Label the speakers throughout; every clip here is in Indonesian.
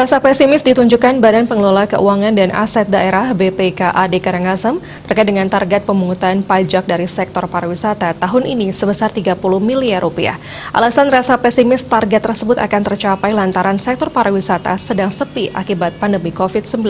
Speaker 1: Rasa pesimis ditunjukkan Badan Pengelola Keuangan dan Aset Daerah (BPKA) di Karangasem terkait dengan target pemungutan pajak dari sektor pariwisata tahun ini sebesar 30 miliar rupiah. Alasan rasa pesimis target tersebut akan tercapai lantaran sektor pariwisata sedang sepi akibat pandemi COVID-19.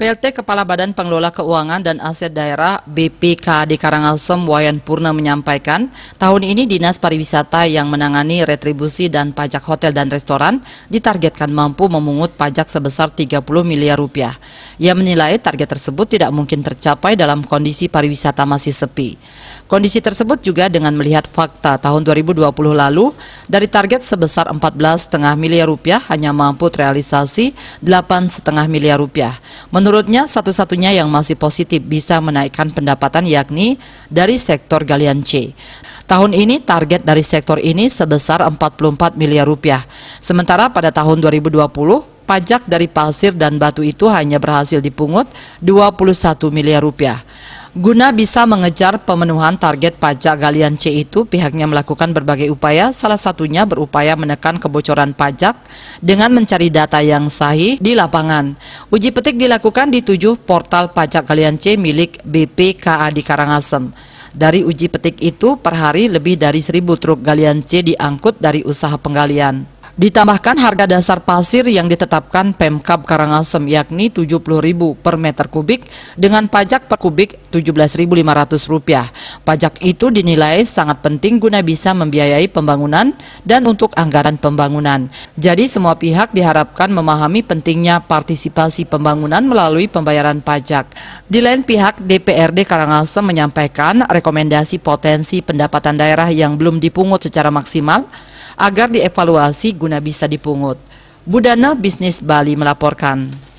Speaker 2: PLT Kepala Badan Pengelola Keuangan dan Aset Daerah BPK di Karangasem Wayan Purna menyampaikan, tahun ini Dinas Pariwisata yang menangani retribusi dan pajak hotel dan restoran ditargetkan mampu memungut pajak sebesar 30 miliar rupiah. Ia menilai target tersebut tidak mungkin tercapai dalam kondisi pariwisata masih sepi. Kondisi tersebut juga dengan melihat fakta tahun 2020 lalu dari target sebesar 14,5 miliar rupiah hanya mampu terrealisasi 8,5 miliar rupiah. Menurut Menurutnya, satu-satunya yang masih positif bisa menaikkan pendapatan yakni dari sektor galian C. Tahun ini target dari sektor ini sebesar 44 miliar rupiah. Sementara pada tahun 2020, pajak dari pasir dan batu itu hanya berhasil dipungut 21 miliar rupiah. Guna bisa mengejar pemenuhan target pajak galian C itu, pihaknya melakukan berbagai upaya, salah satunya berupaya menekan kebocoran pajak dengan mencari data yang sahih di lapangan. Uji petik dilakukan di tujuh portal pajak galian C milik BPKA di Karangasem. Dari uji petik itu, per hari lebih dari seribu truk galian C diangkut dari usaha penggalian. Ditambahkan harga dasar pasir yang ditetapkan Pemkab Karangasem yakni Rp70.000 per meter kubik dengan pajak per kubik Rp17.500. Pajak itu dinilai sangat penting guna bisa membiayai pembangunan dan untuk anggaran pembangunan. Jadi semua pihak diharapkan memahami pentingnya partisipasi pembangunan melalui pembayaran pajak. Di lain pihak DPRD Karangasem menyampaikan rekomendasi potensi pendapatan daerah yang belum dipungut secara maksimal agar dievaluasi guna bisa dipungut. Budana Bisnis Bali melaporkan.